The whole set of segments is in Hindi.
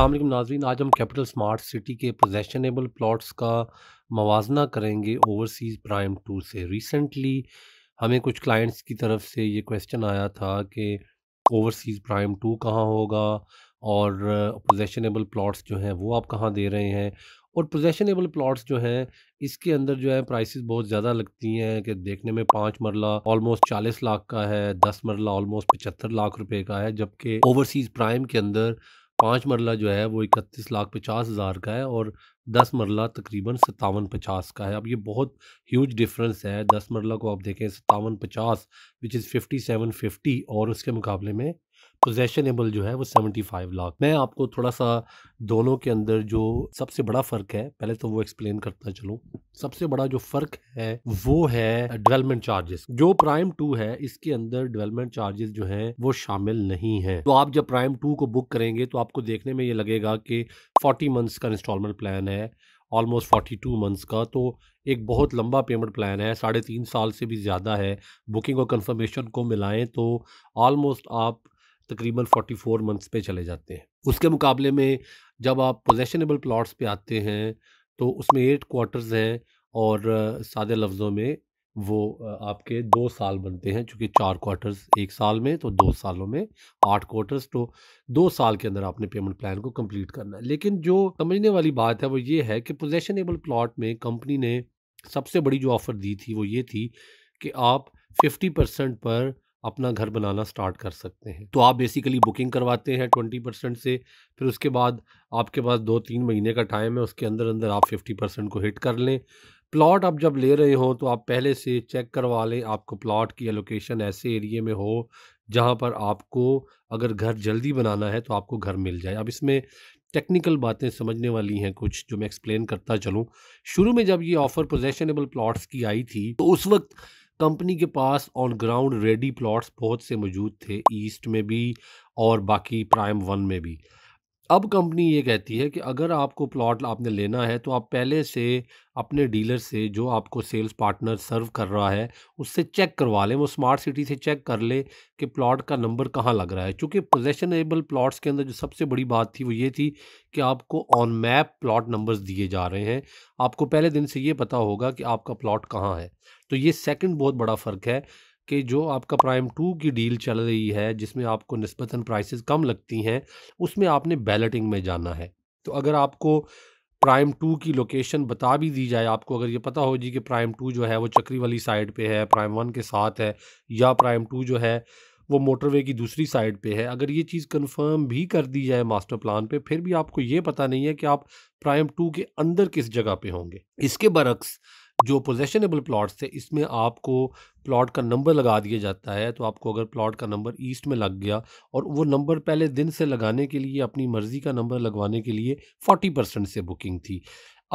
असल नाजरीन आज हम कैपिटल स्मार्ट सिटी के पोजेशनेबल प्लॉट्स का मवजना करेंगे ओवरसीज़ प्राइम टू से रिसेंटली हमें कुछ क्लाइंट्स की तरफ से ये क्वेश्चन आया था कि ओवरसीज़ प्राइम टू कहाँ होगा और पोजेशनेबल प्लॉट्स जो हैं वो आप कहाँ दे रहे हैं और पोजेशनेबल प्लॉट्स जो हैं इसके अंदर जो है प्राइसेस बहुत ज़्यादा लगती हैं कि देखने में पाँच मरला ऑलमोस्ट चालीस लाख का है दस मरला ऑलमोस्ट पचहत्तर लाख रुपए का है जबकि ओवरसीज़ प्राइम के अंदर पाँच मरला जो है वो इकतीस लाख पचास हज़ार का है और दस मरला तकरीबन सतावन पचास का है अब ये बहुत ह्यूज डिफरेंस है दस मरला को आप देखें सतावन पचास which is fifty seven fifty और उसके मुकाबले में पोजेशनेबल जो है वो सेवेंटी फाइव लाख मैं आपको थोड़ा सा दोनों के अंदर जो सबसे बड़ा फ़र्क है पहले तो वो एक्सप्लेन करता चलूँ सबसे बड़ा जो फ़र्क है वो है डेवलपमेंट चार्जेस जो प्राइम टू है इसके अंदर डेवलपमेंट चार्जेस जो हैं वो शामिल नहीं है तो आप जब प्राइम टू को बुक करेंगे तो आपको देखने में ये लगेगा कि फोर्टी मंथ्स का इंस्टॉलमेंट प्लान है ऑलमोस्ट फोर्टी टू मंथ्स का तो एक बहुत लंबा पेमेंट प्लान है साढ़े तीन साल से भी ज़्यादा है बुकिंग और कंफर्मेशन को मिलाएं तो ऑलमोस्ट आप तकरीबन 44 मंथ्स पे चले जाते हैं उसके मुकाबले में जब आप पोजेशनेबल प्लॉट्स पे आते हैं तो उसमें एट क्वार्टर्स हैं और सादे लफ्ज़ों में वो आपके दो साल बनते हैं चूँकि चार क्वार्टर्स एक साल में तो दो सालों में आठ क्वार्टर्स तो दो साल के अंदर आपने पेमेंट प्लान को कंप्लीट करना है लेकिन जो समझने वाली बात है वो ये है कि पोजेशनेबल प्लॉट में कंपनी ने सबसे बड़ी जो ऑफ़र दी थी वो ये थी कि आप फिफ्टी परसेंट पर अपना घर बनाना स्टार्ट कर सकते हैं तो आप बेसिकली बुकिंग करवाते हैं ट्वेंटी परसेंट से फिर उसके बाद आपके पास दो तीन महीने का टाइम है उसके अंदर अंदर आप फिफ्टी परसेंट को हिट कर लें प्लॉट आप जब ले रहे हो तो आप पहले से चेक करवा लें आपको प्लॉट की एलोकेशन ऐसे एरिए में हो जहाँ पर आपको अगर घर जल्दी बनाना है तो आपको घर मिल जाए अब इसमें टेक्निकल बातें समझने वाली हैं कुछ जो मैं एक्सप्लेन करता चलूँ शुरू में जब ये ऑफ़र पोजेशनेबल प्लॉट्स की आई थी तो उस वक्त कंपनी के पास ऑन ग्राउंड रेडी प्लॉट्स बहुत से मौजूद थे ईस्ट में भी और बाकी प्राइम वन में भी अब कंपनी ये कहती है कि अगर आपको प्लॉट आपने लेना है तो आप पहले से अपने डीलर से जो आपको सेल्स पार्टनर सर्व कर रहा है उससे चेक करवा लें वो स्मार्ट सिटी से चेक कर ले कि प्लॉट का नंबर कहाँ लग रहा है क्योंकि पोजेशनेबल प्लॉट्स के अंदर जो सबसे बड़ी बात थी वो ये थी कि आपको ऑन मैप प्लॉट नंबर्स दिए जा रहे हैं आपको पहले दिन से ये पता होगा कि आपका प्लॉट कहाँ है तो ये सेकेंड बहुत बड़ा फ़र्क है कि जो आपका प्राइम टू की डील चल रही है जिसमें आपको नस्बता प्राइसेस कम लगती हैं उसमें आपने बैलेटिंग में जाना है तो अगर आपको प्राइम टू की लोकेशन बता भी दी जाए आपको अगर ये पता हो जी कि प्राइम टू जो है वो चक्री वाली साइड पे है प्राइम वन के साथ है या प्राइम टू जो है वो मोटरवे की दूसरी साइड पे है अगर ये चीज़ कंफर्म भी कर दी जाए मास्टर प्लान पे फिर भी आपको ये पता नहीं है कि आप प्राइम टू के अंदर किस जगह पे होंगे इसके बरक्स जो पोजेशनेबल प्लॉट्स थे इसमें आपको प्लॉट का नंबर लगा दिया जाता है तो आपको अगर प्लॉट का नंबर ईस्ट में लग गया और वो नंबर पहले दिन से लगाने के लिए अपनी मर्ज़ी का नंबर लगवाने के लिए फोर्टी परसेंट से बुकिंग थी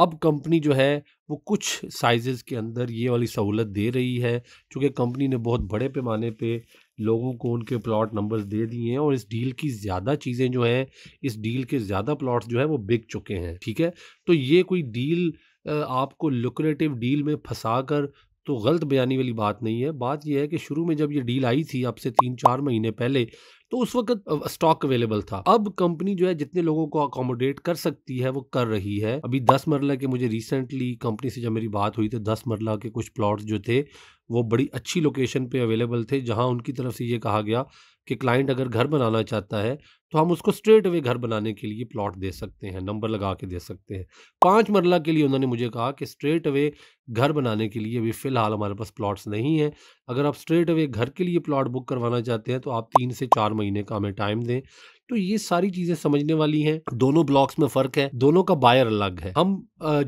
अब कंपनी जो है वो कुछ साइज़ के अंदर ये वाली सहूलत दे रही है क्योंकि कंपनी ने बहुत बड़े पैमाने पे लोगों को उनके प्लॉट नंबर्स दे दिए हैं और इस डील की ज़्यादा चीज़ें जो हैं इस डील के ज़्यादा प्लॉट्स जो हैं वो बिक चुके हैं ठीक है तो ये कोई डील आपको लुक्रेटिव डील में फंसा कर तो गलत बयानी वाली बात नहीं है बात यह है कि शुरू में जब ये डील आई थी अब से तीन चार महीने पहले तो उस वक्त स्टॉक अवेलेबल था अब कंपनी जो है जितने लोगों को अकोमोडेट कर सकती है वो कर रही है अभी दस मरला के मुझे रिसेंटली कंपनी से जब मेरी बात हुई तो दस मरला के कुछ प्लॉट्स जो थे वो बड़ी अच्छी लोकेशन पे अवेलेबल थे जहां उनकी तरफ से ये कहा गया कि क्लाइंट अगर घर बनाना चाहता है तो हम उसको स्ट्रेट अवे घर बनाने के लिए प्लॉट दे सकते हैं नंबर लगा के दे सकते हैं पाँच मरला के लिए उन्होंने मुझे कहा कि स्ट्रेट अवे घर बनाने के लिए अभी फ़िलहाल हमारे पास प्लॉट्स नहीं हैं अगर आप स्ट्रेट अवे घर के लिए प्लॉट बुक करवाना चाहते हैं तो आप तीन से चार महीने का हमें टाइम दें तो ये सारी चीजें समझने वाली हैं दोनों ब्लॉक्स में फर्क है दोनों का बायर अलग है हम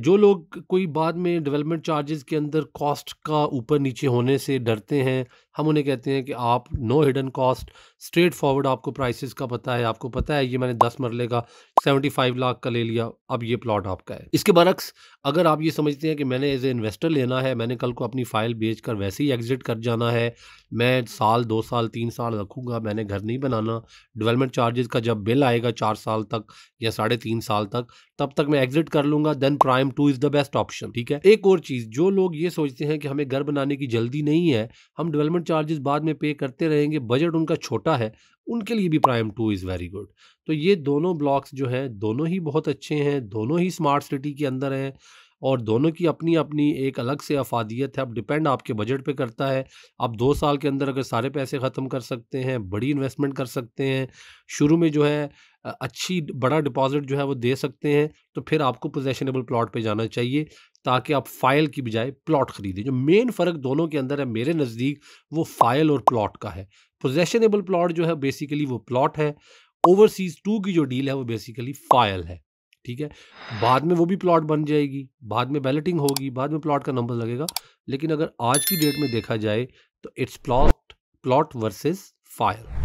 जो लोग कोई बाद में डेवलपमेंट चार्जेस के अंदर कॉस्ट का ऊपर नीचे होने से डरते हैं हम उन्हें कहते हैं कि आप no hidden cost straightforward आपको प्राइसेस का पता है आपको पता है ये मैंने दस मरले का सेवेंटी फाइव लाख का ले लिया अब ये प्लॉट आपका है इसके बरक्स अगर आप ये समझते हैं कि मैंने एज ए इन्वेस्टर लेना है मैंने कल को अपनी फ़ाइल बेच कर वैसे ही एग्ज़िट कर जाना है मैं साल दो साल तीन साल रखूँगा मैंने घर नहीं बनाना डेवलपमेंट चार्जेस का जब बिल आएगा चार साल तक या साढ़े तीन साल तक तब तक मैं एग्ज़िट कर लूँगा then prime two is the best option ठीक है एक और चीज़ जो लोग ये सोचते हैं कि हमें घर बनाने की जल्दी नहीं है हम डेवलपमेंट चार्जेस बाद में पे करते रहेंगे बजट उनका छोटा है उनके लिए भी prime two is very good तो ये दोनों ब्लॉक्स जो हैं दोनों ही बहुत अच्छे हैं दोनों ही स्मार्ट सिटी के अंदर हैं और दोनों की अपनी अपनी एक अलग से अफादियत है अब डिपेंड आपके बजट पे करता है आप दो साल के अंदर अगर सारे पैसे ख़त्म कर सकते हैं बड़ी इन्वेस्टमेंट कर सकते हैं शुरू में जो है अच्छी बड़ा डिपॉजिट जो है वो दे सकते हैं तो फिर आपको पोजेशनेबल प्लॉट पे जाना चाहिए ताकि आप फाइल की बजाय प्लॉट खरीदें जो मेन फ़र्क दोनों के अंदर है मेरे नज़दीक वो फाइल और प्लॉट का है पोजेशनेबल प्लॉट जो है बेसिकली वो प्लॉट है ओवरसीज टू की जो डील है वो बेसिकली फाइल है ठीक है बाद में वो भी प्लॉट बन जाएगी बाद में बैलेटिंग होगी बाद में प्लॉट का नंबर लगेगा लेकिन अगर आज की डेट में देखा जाए तो it's plot plot versus file